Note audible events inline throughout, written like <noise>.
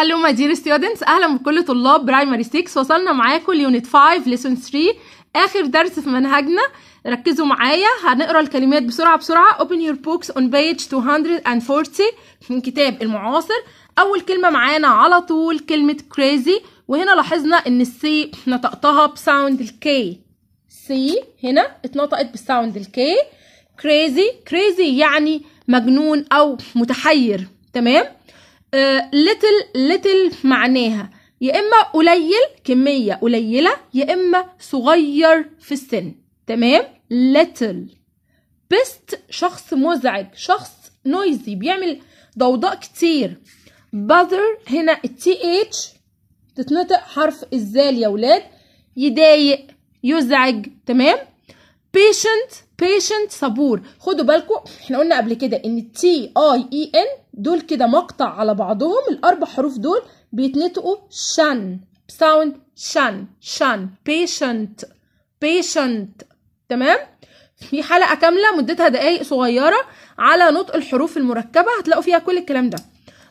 هلو ماي دير ستودنتس اهلا بكل طلاب برايمري 6 وصلنا معاكم ليونت 5 ليسون 3 اخر درس في منهجنا ركزوا معايا هنقرا الكلمات بسرعه بسرعه open your books on page 240 من كتاب المعاصر اول كلمه معانا على طول كلمه crazy وهنا لاحظنا ان السي نطقتها بساوند الكي سي هنا اتنطقت بساوند الكي crazy crazy يعني مجنون او متحير تمام أه، little little معناها يا إما قليل كمية قليلة يا إما صغير في السن تمام little بيست شخص مزعج شخص نويزي بيعمل ضوضاء كتير باذر هنا التي اتش تتنطق حرف الزال يا ولاد يضايق يزعج تمام patient patient صبور خدوا بالكم احنا قلنا قبل كده ان تي اي اي ان دول كده مقطع على بعضهم الاربع حروف دول بيتنطقوا شن بساوند شن شن patient patient تمام في حلقه كامله مدتها دقائق صغيره على نطق الحروف المركبه هتلاقوا فيها كل الكلام ده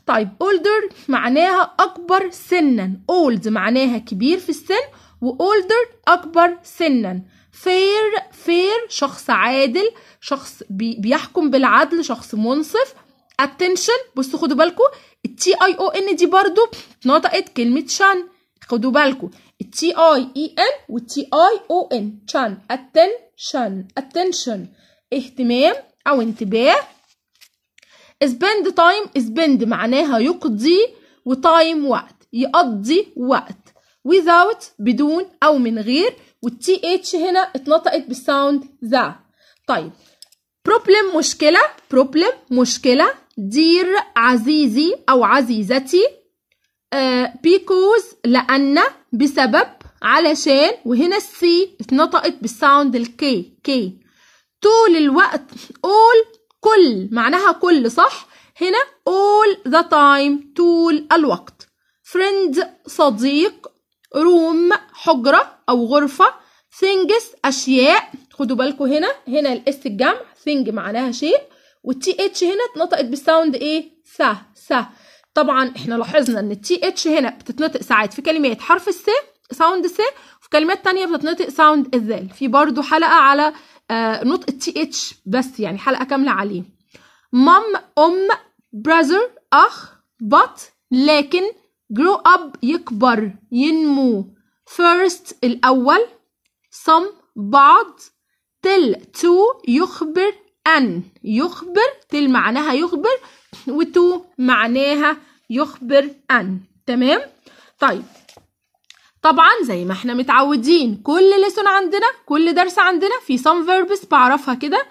طيب older معناها اكبر سنا old معناها كبير في السن وolder اكبر سنا fair fair شخص عادل شخص بيحكم بالعدل شخص منصف attention بصوا خدوا بالكو التي اي او ان دي برضو اتنطقت كلمه شان خدوا بالكو التي اي اي ان والتي اي او ان شان attention attention اهتمام او انتباه spend time spend معناها يقضي وتايم وقت يقضي وقت without بدون او من غير والتي اتش هنا اتنطقت بالساوند ذا طيب بروبلم مشكلة بروبلم مشكلة دير عزيزي أو عزيزتي بيكوز uh, لأن بسبب علشان وهنا السي اتنطقت بالساوند الكي كي طول الوقت all كل معناها كل صح هنا all the time طول الوقت friend صديق room حجرة أو غرفة things أشياء خدوا بالكم هنا هنا الاس الجمع ثينج معناها شيء والتي اتش هنا اتنطقت بالساوند ايه سا سا طبعا احنا لاحظنا ان التي اتش هنا بتتنطق ساعات في كلمات حرف الس ساوند س وفي كلمات تانية بتتنطق ساوند الذال في برضو حلقة على آه نطق التي اتش بس يعني حلقة كاملة عليه مام ام براذر اخ بط لكن جرو اب يكبر ينمو first الأول some بعض تل تو يخبر أن يخبر تل معناها يخبر وتو معناها يخبر أن تمام طيب طبعا زي ما احنا متعودين كل لسون عندنا كل درس عندنا في some verbs بعرفها كده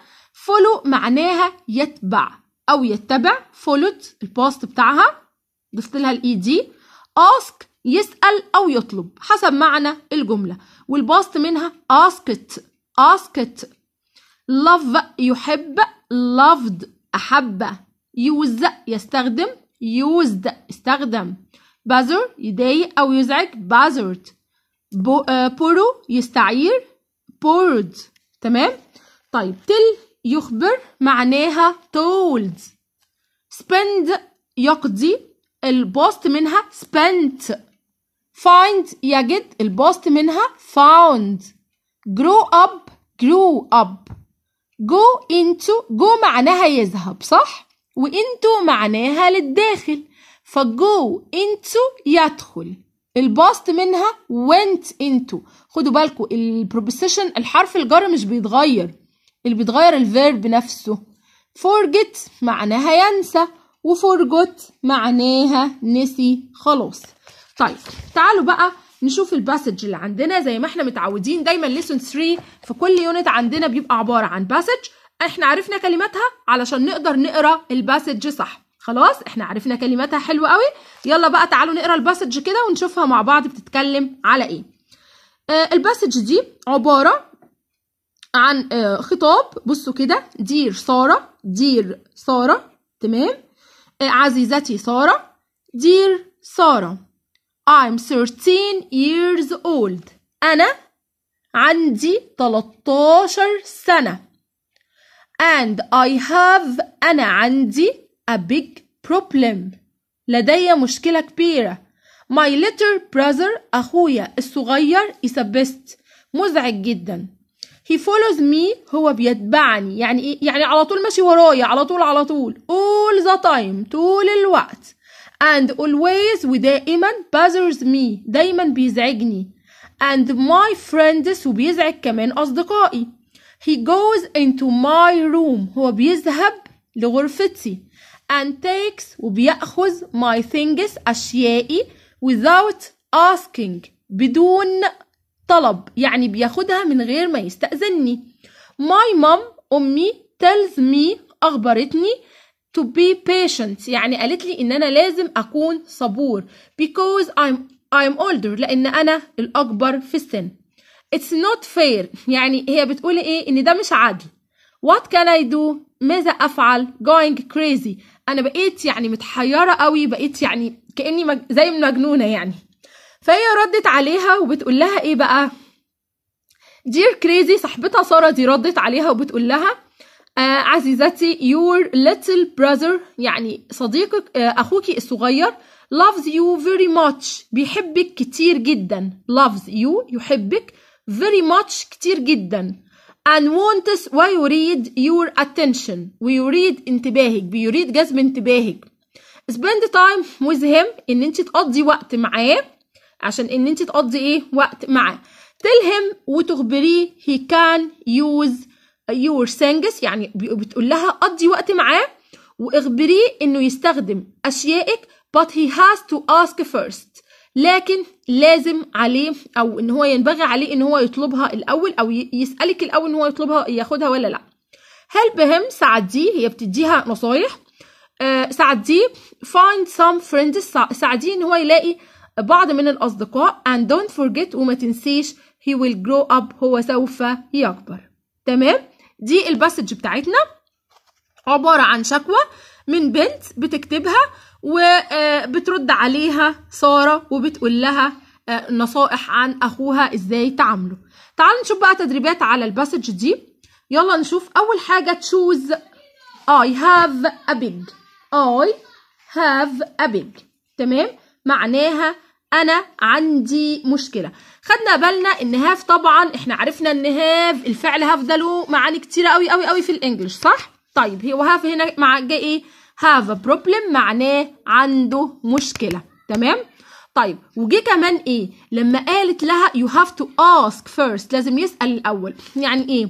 follow معناها يتبع أو يتبع followed الباست بتاعها ضفت لها الاي دي e ask يسأل أو يطلب حسب معنى الجملة والباست منها asked asked love يحب loved أحب use يستخدم used استخدم buzzer يضايق أو يزعج buzzard borrow آه، يستعير borrowed تمام طيب tell يخبر معناها told spend يقضي البوست منها spent find يجد البوست منها found grow up grew up go into go معناها يذهب صح وانتو معناها للداخل فجو انتو يدخل الباست منها went into خدوا بالكم البروبوزيشن الحرف الجر مش بيتغير اللي بيتغير الفيرب نفسه forget معناها ينسى وforgot معناها نسي خلاص طيب تعالوا بقى نشوف الباسج اللي عندنا زي ما احنا متعودين دايما ليسون 3 في كل يونت عندنا بيبقى عباره عن باسج احنا عرفنا كلماتها علشان نقدر نقرا الباسج صح خلاص احنا عرفنا كلماتها حلوه قوي يلا بقى تعالوا نقرا الباسج كده ونشوفها مع بعض بتتكلم على ايه آه، الباسج دي عباره عن آه، خطاب بصوا كده دير ساره دير ساره تمام آه، عزيزتي ساره دير ساره I'm 13 years old أنا عندي 13 سنة and I have أنا عندي a big problem لدي مشكلة كبيرة My little brother أخويا الصغير is a best مزعج جدا He follows me هو بيتبعني يعني إيه؟ يعني على طول ماشي ورايا على طول على طول all the time طول الوقت and always ودائما bothers me دايما بيزعجني and my friends وبيزعج كمان أصدقائي he goes into my room هو بيذهب لغرفتي and takes وبيأخذ my things أشيائي without asking بدون طلب يعني بياخدها من غير ما يستأذني my mom أمي tells me أخبرتني to be patient يعني قالت لي ان انا لازم اكون صبور because I'm I'm older لان انا الاكبر في السن it's not fair يعني هي بتقول ايه ان ده مش عدل what can I do ماذا افعل going crazy انا بقيت يعني متحيره قوي بقيت يعني كاني مج... زي مجنونه يعني فهي ردت عليها وبتقول لها ايه بقى dear crazy صاحبتها ساره دي ردت عليها وبتقول لها آه عزيزتي your little brother يعني صديقك آه أخوك الصغير loves you very much بيحبك كتير جدا loves you يحبك very much كتير جدا and wants ويريد your attention ويريد انتباهك بيريد جذب انتباهك spend time with him ان انت تقضي وقت معاه عشان ان انت تقضي ايه وقت معاه tell him وتخبريه he can use يور سينجس يعني بتقول لها قضي وقت معاه واخبريه انه يستخدم اشيائك but he has to ask first لكن لازم عليه او ان هو ينبغي عليه ان هو يطلبها الاول او يسالك الاول ان هو يطلبها ياخدها ولا لا هل بهم ساعديه هي بتديها نصايح آه، ساعديه find some friends ساعديه ان هو يلاقي بعض من الاصدقاء and don't forget وما تنسيش he will grow up هو سوف يكبر تمام دي الباسج بتاعتنا عبارة عن شكوى من بنت بتكتبها وبترد آه، عليها سارة وبتقول لها آه، نصائح عن أخوها إزاي تعامله تعالوا نشوف بقى تدريبات على الباسج دي يلا نشوف أول حاجة تشوز I have a big I have a big تمام معناها انا عندي مشكله خدنا بالنا ان هاف طبعا احنا عرفنا ان هاف الفعل هاف ده له معاني كتيره قوي قوي قوي في الانجليش صح طيب هي وهاف هنا مع جاي ايه هاف ا بروبلم معناه عنده مشكله تمام طيب وجي كمان ايه لما قالت لها يو هاف تو اسك فيرست لازم يسال الاول يعني ايه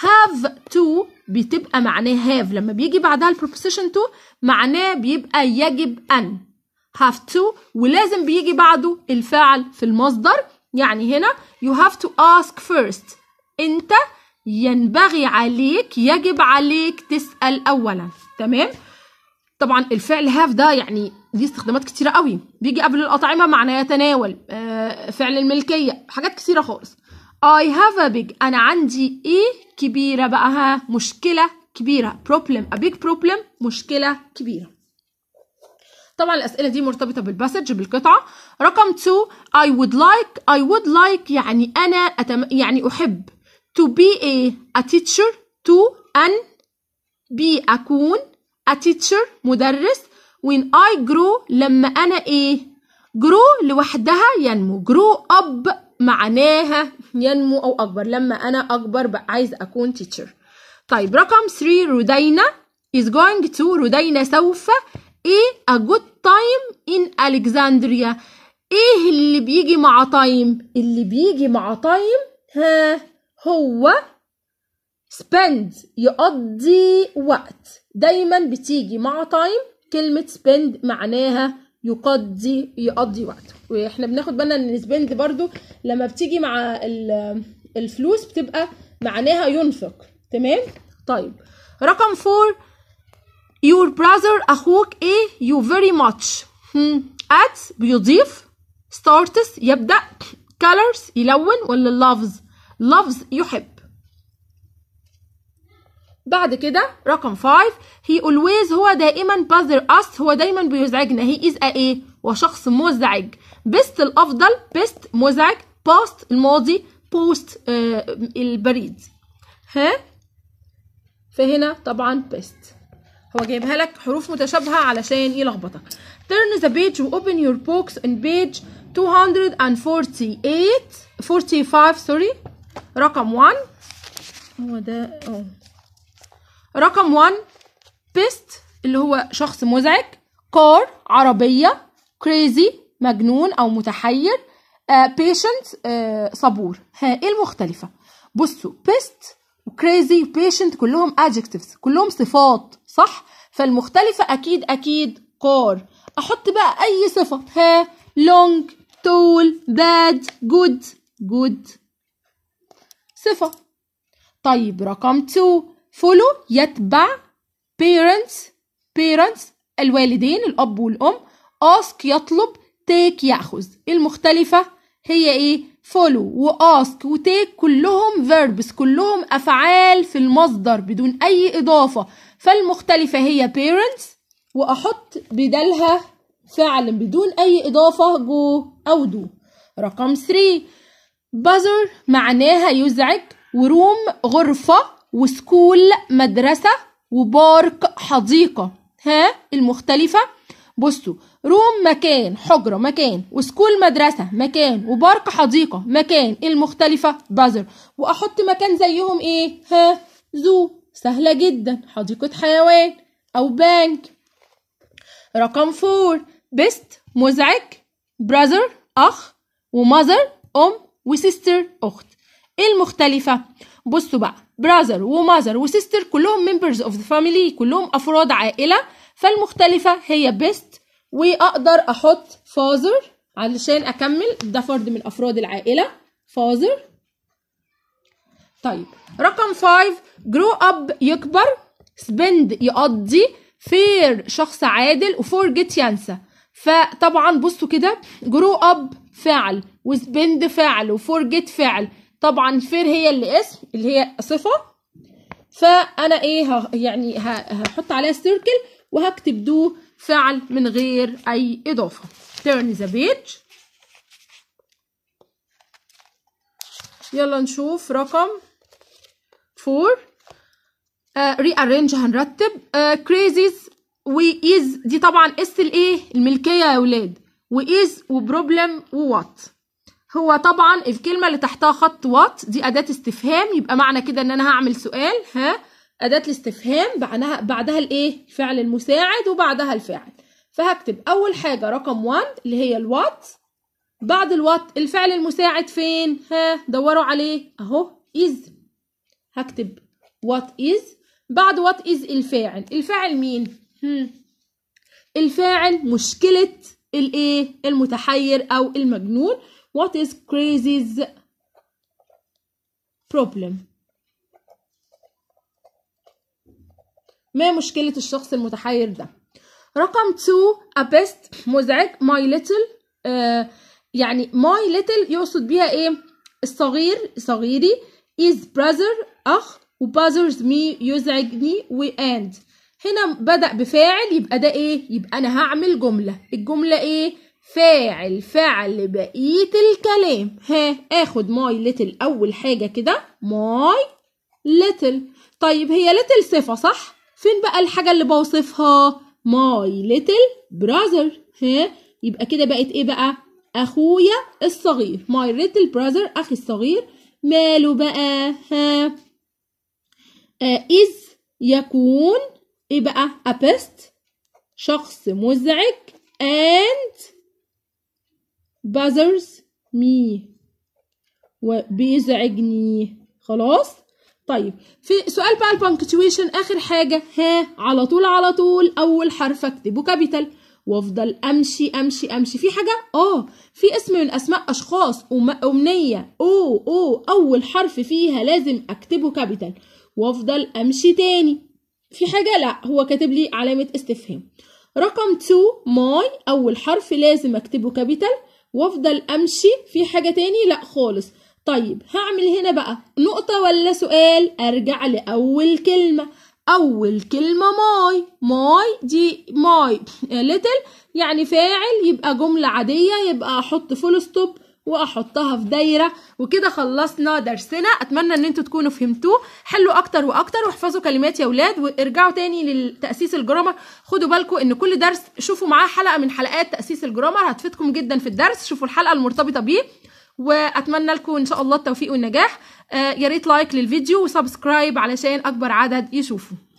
هاف تو بتبقى معناه هاف لما بيجي بعدها البروبوزيشن تو معناه بيبقى يجب ان have to ولازم بيجي بعده الفاعل في المصدر يعني هنا you have to ask first انت ينبغي عليك يجب عليك تسأل أولا تمام طبعا الفعل هاف ده يعني ليه استخدامات كتيرة قوي بيجي قبل الأطعمة معناه يتناول آه، فعل الملكية حاجات كتيرة خالص I have a big أنا عندي إيه كبيرة بقى ها مشكلة كبيرة problem a big problem مشكلة كبيرة طبعا الاسئله دي مرتبطه بالباسج بالقطعه رقم 2 I would like I would like يعني انا أتم... يعني احب to be a, teacher to ان بي اكون a teacher مدرس when I grow لما انا ايه grow لوحدها ينمو grow up معناها ينمو او اكبر لما انا اكبر بقى عايز اكون teacher طيب رقم 3 رودينا is going to رودينا سوف ايه a good time in Alexandria ايه اللي بيجي مع تايم اللي بيجي مع تايم ها هو spend يقضي وقت دايما بتيجي مع تايم كلمة spend معناها يقضي يقضي وقت واحنا بناخد بالنا ان spend برضو لما بتيجي مع الفلوس بتبقى معناها ينفق تمام طيب رقم 4 your brother أخوك إيه you very much hmm. at بيضيف starts يبدأ colors يلون ولا loves loves يحب بعد كده رقم 5 he always هو دائما bother us هو دايما بيزعجنا he is a ايه هو شخص مزعج best الافضل best مزعج past الماضي post uh, البريد ها فهنا طبعا best هو جايبها لك حروف متشابهه علشان يلخبطك ايه turn the page و open your books in page 248 45 سوري رقم 1 هو ده اه رقم 1 بيست اللي هو شخص مزعج car عربيه crazy مجنون او متحير uh, patient uh, صبور ها ايه المختلفه بصوا بيست وكريزي وبيشنت كلهم adjectives كلهم صفات صح فالمختلفة أكيد أكيد كور أحط بقى أي صفة ها long tall bad good good صفة طيب رقم 2 follow يتبع parents parents الوالدين الأب والأم ask يطلب take يأخذ المختلفة هي إيه follow واسك وتيك كلهم verbs كلهم أفعال في المصدر بدون أي إضافة فالمختلفة هي parents وأحط بدالها فعل بدون أي إضافة go أو do رقم 3 بازر معناها يزعج وروم غرفة وسكول مدرسة وبارك حديقة ها المختلفة بصوا روم مكان حجرة مكان وسكول مدرسة مكان وبارك حديقة مكان المختلفة بازر وأحط مكان زيهم إيه ها زو سهلة جدا حديقة حيوان أو بانك رقم فور بيست مزعج براذر أخ ومذر أم وسيستر أخت إيه المختلفة بصوا بقى براذر ومذر وسيستر كلهم ممبرز اوف ذا فاميلي كلهم أفراد عائلة فالمختلفة هي بيست وأقدر أحط father علشان أكمل ده فرد من أفراد العائلة father طيب رقم 5 grow up يكبر spend يقضي fair شخص عادل وforget ينسى فطبعا بصوا كده جرو اب فعل وسبند فعل وفورجيت فعل طبعا فير هي اللي اسم اللي هي صفه فانا ايه يعني هحط عليها سيركل وهكتب دو فعل من غير أي إضافة turn the page يلا نشوف رقم 4 uh, rearrange هنرتب uh, crazes وإيز دي طبعا اس الايه الملكية يا ولاد وإيز و what هو طبعا الكلمة اللي تحتها خط وات دي أداة استفهام يبقى معنى كده إن أنا هعمل سؤال ها أداة الاستفهام بعدها بعدها الإيه؟ الفعل المساعد وبعدها الفاعل فهكتب أول حاجة رقم 1 اللي هي الوات بعد الوات الفعل المساعد فين؟ ها دوروا عليه أهو إز هكتب وات إز بعد وات إز الفاعل الفاعل مين؟ هم. الفاعل مشكلة الإيه؟ المتحير أو المجنون what is crazy's problem ما مشكلة الشخص المتحير ده رقم 2 a best مزعج my little آه، يعني my little يقصد بيها ايه الصغير صغيري is brother اخ و bothers me يزعجني و and هنا بدأ بفاعل يبقى ده ايه يبقى انا هعمل جملة الجملة ايه فاعل فعل بقية الكلام ها اخد ماي ليتل اول حاجة كده ماي ليتل طيب هي ليتل صفة صح فين بقى الحاجة اللي بوصفها my little brother ها يبقى كده بقت ايه بقى اخويا الصغير my little brother اخي الصغير ماله بقى ها آه، إذ يكون ايه بقى أبست شخص مزعج and bothers me وبيزعجني خلاص طيب في سؤال بقى البنكتويشن اخر حاجه ها على طول على طول اول حرف اكتبه كابيتال وافضل امشي امشي امشي في حاجه اه في اسم من اسماء اشخاص امنيه او او اول حرف فيها لازم اكتبه كابيتال وافضل امشي تاني في حاجه لا هو كاتب لي علامه استفهام رقم 2 ماي اول حرف لازم اكتبه كابيتال وافضل امشي في حاجه تاني لا خالص طيب هعمل هنا بقى نقطة ولا سؤال أرجع لأول كلمة أول كلمة ماي ماي دي ماي ليتل <laughs> يعني فاعل يبقى جملة عادية يبقى أحط فول ستوب واحطها في دايره وكده خلصنا درسنا اتمنى ان انتوا تكونوا فهمتوه حلوا اكتر واكتر واحفظوا كلمات يا اولاد وارجعوا تاني لتاسيس الجرامر خدوا بالكم ان كل درس شوفوا معاه حلقه من حلقات تاسيس الجرامر هتفيدكم جدا في الدرس شوفوا الحلقه المرتبطه بيه واتمنى لكم ان شاء الله التوفيق والنجاح آه، ياريت لايك للفيديو وسبسكرايب علشان اكبر عدد يشوفه